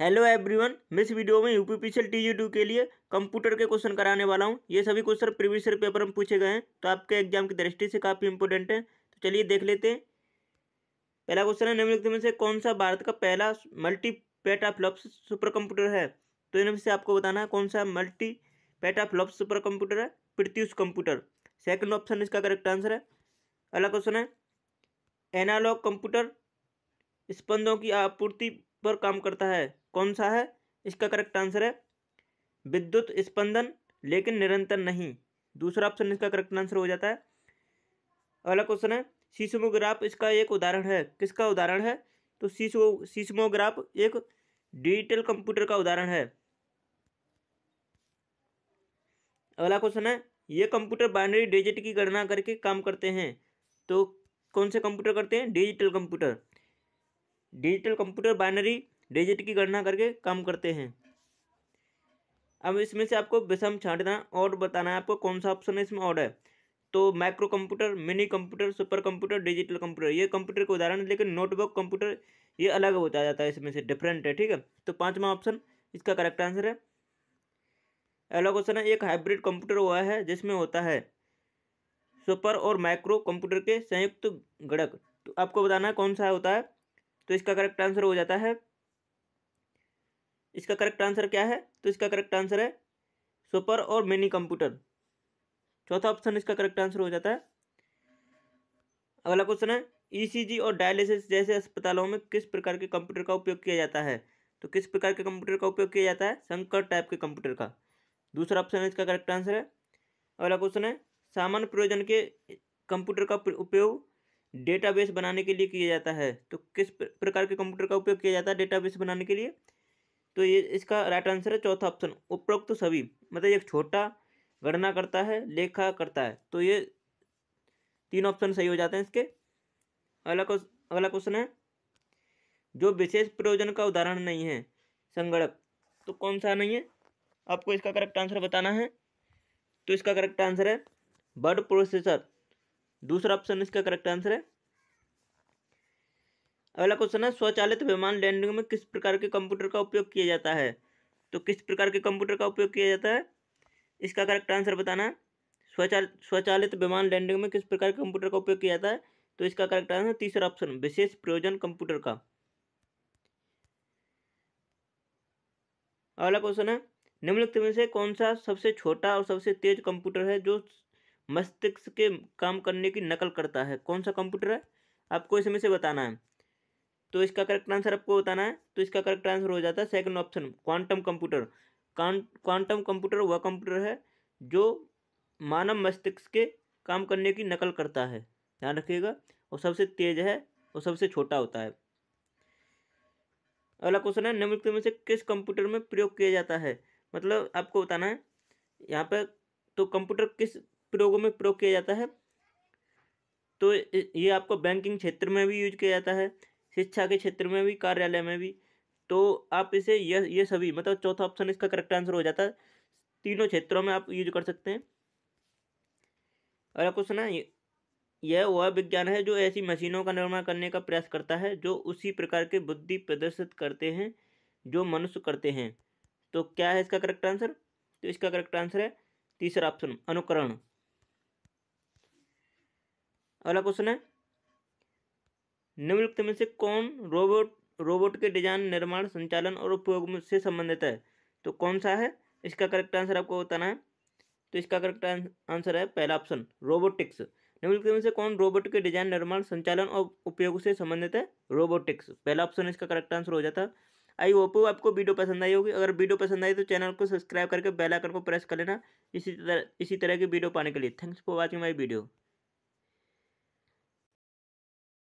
hello everyone मैं इस video में यूपी पीछल टी टू के लिए कंप्यूटर के क्वेश्चन कराने वाला हूँ ये सभी क्वेश्चन प्रीवियस ईयर पेपर में पूछे गए हैं तो आपके एग्जाम की दृष्टि से काफ़ी इंपॉर्टेंट है तो चलिए देख लेते हैं पहला क्वेश्चन है निम्नलिखित में से कौन सा भारत का पहला मल्टी पेटाफ्लॉप्स सुपर कंप्यूटर है तो इनमें से आपको बताना है कौन सा मल्टी पेटाफ्लॉप्स सुपर कंप्यूटर है प्रत्युष कंप्यूटर सेकेंड ऑप्शन इसका करेक्ट आंसर है अगला क्वेश्चन है एनालॉग कंप्यूटर स्पंदों की आपूर्ति पर काम करता है कौन सा है इसका करेक्ट आंसर है विद्युत स्पंदन लेकिन निरंतर नहीं दूसरा ऑप्शन इसका करेक्ट आंसर हो जाता है अगला क्वेश्चन है सीसमोग्राफ इसका एक उदाहरण है किसका उदाहरण है तो सीसमो सीसमोग्राफ एक डिजिटल कंप्यूटर का उदाहरण है अगला क्वेश्चन है ये कंप्यूटर बाइनरी डिजिट की गणना करके काम करते हैं तो कौन से कंप्यूटर करते हैं digital computer digital computer binary digit की गणना करके काम करते हैं अब इसमें से आपको विषम छाँटना और बताना है आपको कौन सा ऑप्शन है इसमें ऑर्डर है तो micro computer mini computer super computer digital computer ये कंप्यूटर के उदाहरण है लेकिन नोटबुक कंप्यूटर ये अलग होता जाता है इसमें से डिफरेंट है ठीक है तो पाँचवा ऑप्शन इसका करेक्ट आंसर है अगला क्वेश्चन है एक हाइब्रिड कंप्यूटर हुआ है जिसमें होता है सुपर और माइक्रो कंप्यूटर के संयुक्त गणक तो आपको बताना है कौन सा होता है तो इसका करेक्ट आंसर हो जाता है इसका करेक्ट आंसर क्या है तो इसका करेक्ट आंसर है सुपर और मिनी कंप्यूटर चौथा ऑप्शन इसका करेक्ट आंसर हो जाता है अगला क्वेश्चन है ईसीजी e और डायलिसिस जैसे अस्पतालों में किस प्रकार के कंप्यूटर का उपयोग किया जाता है तो किस प्रकार के कंप्यूटर का उपयोग किया जाता है संकर टाइप के कंप्यूटर का दूसरा ऑप्शन इसका करेक्ट आंसर है अगला क्वेश्चन है सामान्य प्रयोजन के कंप्यूटर का उपयोग डेटाबेस बनाने के लिए किया जाता है तो किस प्रकार के कंप्यूटर का उपयोग किया जाता है डेटाबेस बनाने के लिए तो ये इसका राइट आंसर है चौथा ऑप्शन उपरोक्त तो सभी मतलब एक छोटा गणना करता है लेखा करता है तो ये तीन ऑप्शन सही हो जाते हैं इसके अगला क्वेश्चन अगला क्वेश्चन है जो विशेष प्रयोजन का उदाहरण नहीं है संगणक तो कौन सा नहीं है आपको इसका करेक्ट आंसर बताना है तो इसका करेक्ट आंसर है बर्ड प्रोसेसर दूसरा ऑप्शन इसका करेक्ट आंसर है अगला क्वेश्चन है स्वचालित विमान लैंडिंग में किस प्रकार के कंप्यूटर का उपयोग किया जाता है तो किस प्रकार के कंप्यूटर का उपयोग किया जाता है इसका करेक्ट आंसर बताना है स्वचालित विमान लैंडिंग में किस प्रकार के कंप्यूटर का उपयोग किया जाता है तो इसका करेक्ट आंसर तीसरा ऑप्शन विशेष प्रयोजन कंप्यूटर का अगला क्वेश्चन है निम्नलिखित में से कौन सा सबसे छोटा और सबसे तेज कंप्यूटर है जो मस्तिष्क के काम करने की नकल करता है कौन सा कंप्यूटर है आपको इसमें से बताना है तो इसका करेक्ट आंसर आपको बताना है तो इसका करेक्ट आंसर हो जाता है second option quantum computer quantum computer वह कंप्यूटर है जो मानव मस्तिष्क के काम करने की नकल करता है ध्यान रखिएगा और सबसे तेज है और सबसे छोटा होता है अगला क्वेश्चन है निम्नलिखित में से किस कंप्यूटर में प्रयोग किया जाता है मतलब आपको बताना है यहाँ पर तो कंप्यूटर किस प्रयोगों में प्रयोग किया जाता है तो ये आपको बैंकिंग क्षेत्र में भी यूज किया जाता है शिक्षा के क्षेत्र में भी कार्यालय में भी तो आप इसे ये ये सभी मतलब चौथा ऑप्शन इसका करेक्ट आंसर हो जाता है तीनों क्षेत्रों में आप यूज कर सकते हैं अगला क्वेश्चन है यह वह विज्ञान है जो ऐसी मशीनों का निर्माण करने का प्रयास करता है जो उसी प्रकार के बुद्धि प्रदर्शित करते हैं जो मनुष्य करते हैं तो क्या है इसका करेक्ट आंसर तो इसका करेक्ट आंसर है तीसरा ऑप्शन अनुकरण अगला क्वेश्चन है निम्नलिखित में से कौन रोबोट रोबोट के डिजाइन निर्माण संचालन और उपयोग से संबंधित है तो कौन सा है इसका करेक्ट आंसर आपको बताना है तो इसका करेक्ट आंसर है पहला ऑप्शन रोबोटिक्स निम्नलिखित में से कौन रोबोट के डिजाइन निर्माण संचालन और उपयोग से संबंधित है रोबोटिक्स पहला ऑप्शन इसका करेक्ट आंसर हो जाता है आई होप आपको वीडियो पसंद आई होगी अगर वीडियो पसंद आई तो चैनल को सब्सक्राइब करके बेल आइकन को प्रेस कर लेना इसी तरह इसी तरह की वीडियो पाने के लिए thanks for watching my video